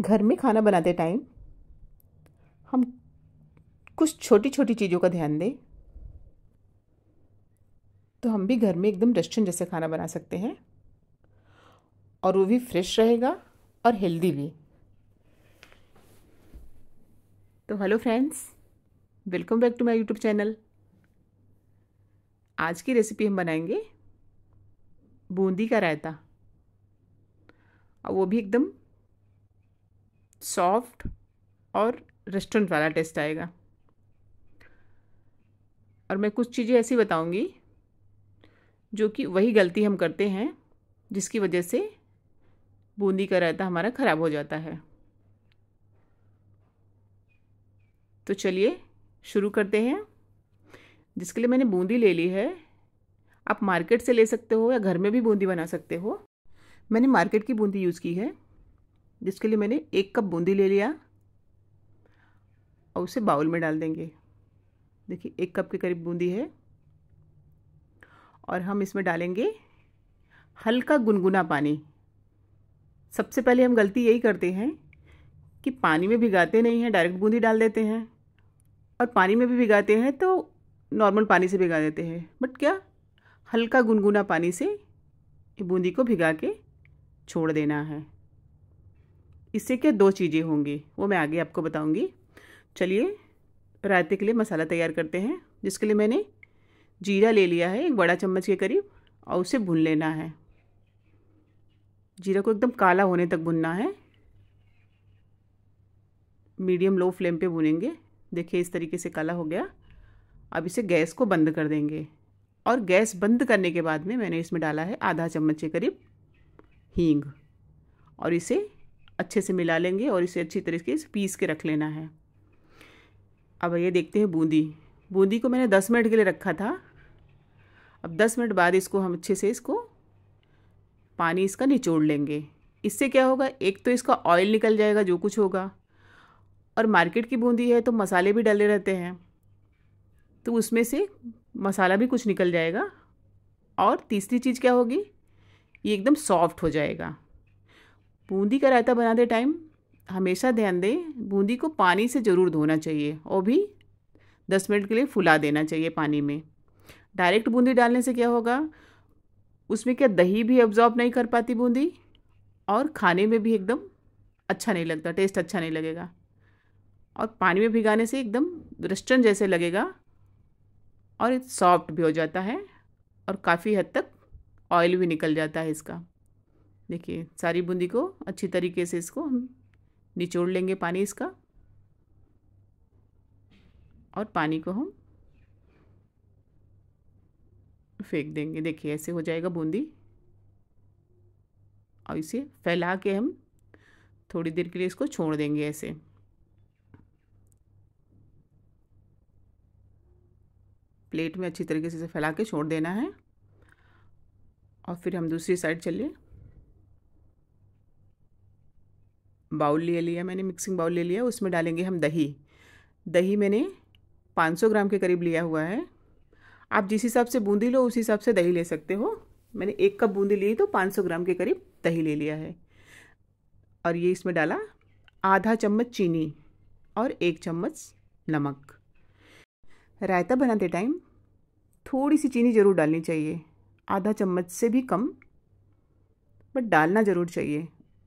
घर में खाना बनाते टाइम हम कुछ छोटी छोटी चीज़ों का ध्यान दें तो हम भी घर में एकदम रेस्टोरेंट जैसे खाना बना सकते हैं और वो भी फ्रेश रहेगा और हेल्दी भी तो hello friends welcome back to my YouTube channel आज की रेसिपी हम बनाएंगे बूंदी का रायता और वो भी एकदम सॉफ्ट और रेस्टोरेंट वाला टेस्ट आएगा और मैं कुछ चीज़ें ऐसी बताऊंगी जो कि वही गलती हम करते हैं जिसकी वजह से बूंदी का रायता हमारा ख़राब हो जाता है तो चलिए शुरू करते हैं जिसके लिए मैंने बूंदी ले ली है आप मार्केट से ले सकते हो या घर में भी बूंदी बना सकते हो मैंने मार्केट की बूंदी यूज़ की है जिसके लिए मैंने एक कप बूंदी ले लिया और उसे बाउल में डाल देंगे देखिए एक कप के करीब बूंदी है और हम इसमें डालेंगे हल्का गुनगुना पानी सबसे पहले हम गलती यही करते हैं कि पानी में भिगाते नहीं हैं डायरेक्ट बूंदी डाल देते हैं और पानी में भी भिगाते हैं तो नॉर्मल पानी से भिगा देते हैं बट क्या हल्का गुनगुना पानी से बूंदी को भिगा के छोड़ देना है इससे क्या दो चीज़ें होंगी वो मैं आगे आपको बताऊंगी चलिए रायते के लिए मसाला तैयार करते हैं जिसके लिए मैंने जीरा ले लिया है एक बड़ा चम्मच के करीब और उसे भून लेना है जीरा को एकदम काला होने तक भुनना है मीडियम लो फ्लेम पे भुनेंगे देखिए इस तरीके से काला हो गया अब इसे गैस को बंद कर देंगे और गैस बंद करने के बाद में मैंने इसमें डाला है आधा चम्मच के करीब हींग और इसे अच्छे से मिला लेंगे और इसे अच्छी तरीके से पीस के रख लेना है अब ये देखते हैं बूंदी बूंदी को मैंने दस मिनट के लिए रखा था अब दस मिनट बाद इसको हम अच्छे से इसको पानी इसका निचोड़ लेंगे इससे क्या होगा एक तो इसका ऑयल निकल जाएगा जो कुछ होगा और मार्केट की बूंदी है तो मसाले भी डले रहते हैं तो उसमें से मसाला भी कुछ निकल जाएगा और तीसरी चीज़ क्या होगी ये एकदम सॉफ्ट हो जाएगा बूंदी का रायता बनाते टाइम हमेशा ध्यान दें बूंदी को पानी से ज़रूर धोना चाहिए और भी दस मिनट के लिए फुला देना चाहिए पानी में डायरेक्ट बूंदी डालने से क्या होगा उसमें क्या दही भी अब्ज़ॉर्ब नहीं कर पाती बूंदी और खाने में भी एकदम अच्छा नहीं लगता टेस्ट अच्छा नहीं लगेगा और पानी में भिगाने से एकदम रस्टन जैसे लगेगा और सॉफ्ट भी हो जाता है और काफ़ी हद तक ऑयल भी निकल जाता है इसका देखिए सारी बूंदी को अच्छी तरीके से इसको हम निचोड़ लेंगे पानी इसका और पानी को हम फेंक देंगे देखिए ऐसे हो जाएगा बूंदी और इसे फैला के हम थोड़ी देर के लिए इसको छोड़ देंगे ऐसे प्लेट में अच्छी तरीके से इसे फैला के छोड़ देना है और फिर हम दूसरी साइड चलिए बाउल ले लिया मैंने मिक्सिंग बाउल ले लिया उसमें डालेंगे हम दही दही मैंने 500 ग्राम के करीब लिया हुआ है आप जिस हिसाब से बूंदी लो उस हिसाब से दही ले सकते हो मैंने एक कप बूंदी ली तो 500 ग्राम के करीब दही ले लिया है और ये इसमें डाला आधा चम्मच चीनी और एक चम्मच नमक रायता बनाते टाइम थोड़ी सी चीनी ज़रूर डालनी चाहिए आधा चम्मच से भी कम बट डालना ज़रूर चाहिए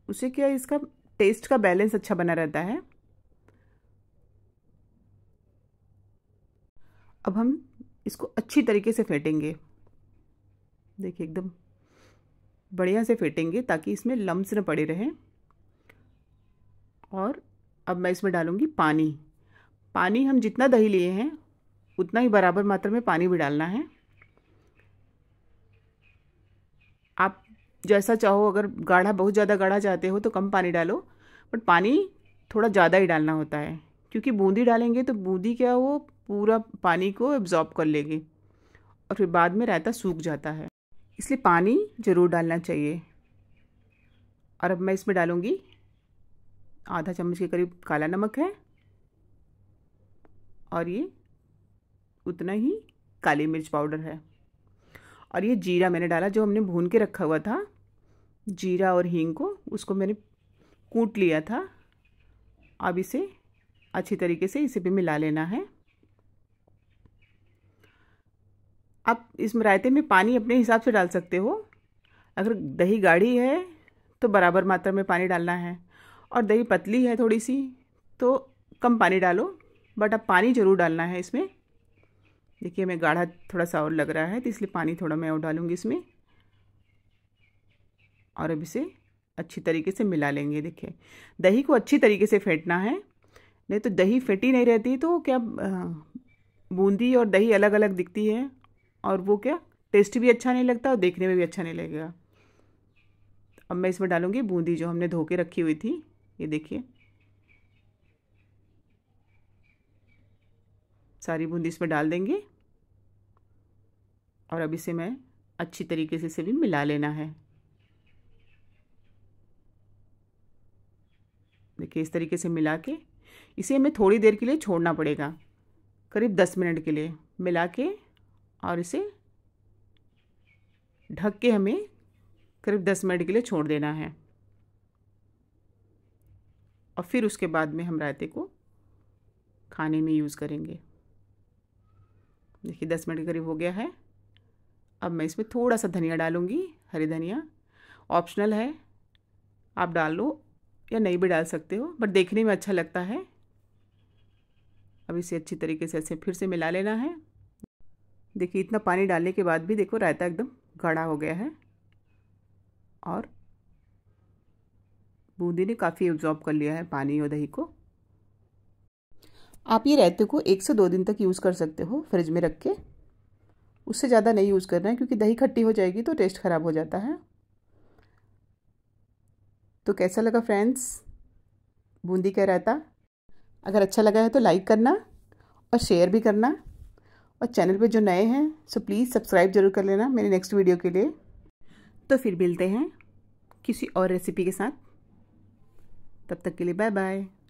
उसे क्या इसका टेस्ट का बैलेंस अच्छा बना रहता है अब हम इसको अच्छी तरीके से फेटेंगे देखिए एकदम बढ़िया से फेटेंगे ताकि इसमें लम्स न पड़े रहें और अब मैं इसमें डालूंगी पानी पानी हम जितना दही लिए हैं उतना ही बराबर मात्रा में पानी भी डालना है आप जैसा चाहो अगर गाढ़ा बहुत ज़्यादा गाढ़ा चाहते हो तो कम पानी डालो बट पानी थोड़ा ज़्यादा ही डालना होता है क्योंकि बूंदी डालेंगे तो बूंदी क्या वो पूरा पानी को एब्जॉर्ब कर लेगी और फिर बाद में रायता सूख जाता है इसलिए पानी ज़रूर डालना चाहिए और अब मैं इसमें डालूँगी आधा चम्मच के करीब काला नमक है और ये उतना ही काली मिर्च पाउडर है और ये जीरा मैंने डाला जो हमने भून के रखा हुआ था जीरा और हींग को उसको मैंने कूट लिया था अब इसे अच्छी तरीके से इसे भी मिला लेना है आप इस रायते में पानी अपने हिसाब से डाल सकते हो अगर दही गाढ़ी है तो बराबर मात्रा में पानी डालना है और दही पतली है थोड़ी सी तो कम पानी डालो बट अब पानी ज़रूर डालना है इसमें देखिए मैं गाढ़ा थोड़ा सा और लग रहा है तो इसलिए पानी थोड़ा मैं और डालूँगी इसमें और अब इसे अच्छी तरीके से मिला लेंगे देखिए दही को अच्छी तरीके से फेंटना है नहीं तो दही फेटी नहीं रहती तो क्या बूंदी और दही अलग अलग दिखती है और वो क्या टेस्ट भी अच्छा नहीं लगता और देखने में भी अच्छा नहीं लगेगा अब मैं इसमें डालूँगी बूंदी जो हमने धो के रखी हुई थी ये देखिए सारी बूंदी इसमें डाल देंगे और अब इसे मैं अच्छी तरीके से इसे भी मिला लेना है करके इस तरीके से मिला के इसे हमें थोड़ी देर के लिए छोड़ना पड़ेगा करीब दस मिनट के लिए मिला के और इसे ढक के हमें करीब दस मिनट के लिए छोड़ देना है और फिर उसके बाद में हम रायते को खाने में यूज़ करेंगे देखिए दस मिनट के करीब हो गया है अब मैं इसमें थोड़ा सा धनिया डालूँगी हरी धनिया ऑप्शनल है आप डाल लो या नहीं भी डाल सकते हो बट देखने में अच्छा लगता है अब इसे अच्छी तरीके से ऐसे फिर से मिला लेना है देखिए इतना पानी डालने के बाद भी देखो रायता एकदम गाढ़ा हो गया है और बूंदी ने काफ़ी एब्जॉर्ब कर लिया है पानी और दही को आप ये रायते को एक से दो दिन तक यूज़ कर सकते हो फ्रिज में रख के उससे ज़्यादा नहीं यूज़ करना है क्योंकि दही खट्टी हो जाएगी तो टेस्ट ख़राब हो जाता है तो कैसा लगा फ्रेंड्स बूंदी का रायता अगर अच्छा लगा है तो लाइक करना और शेयर भी करना और चैनल पे जो नए हैं सो प्लीज़ सब्सक्राइब जरूर कर लेना मेरे नेक्स्ट वीडियो के लिए तो फिर मिलते हैं किसी और रेसिपी के साथ तब तक के लिए बाय बाय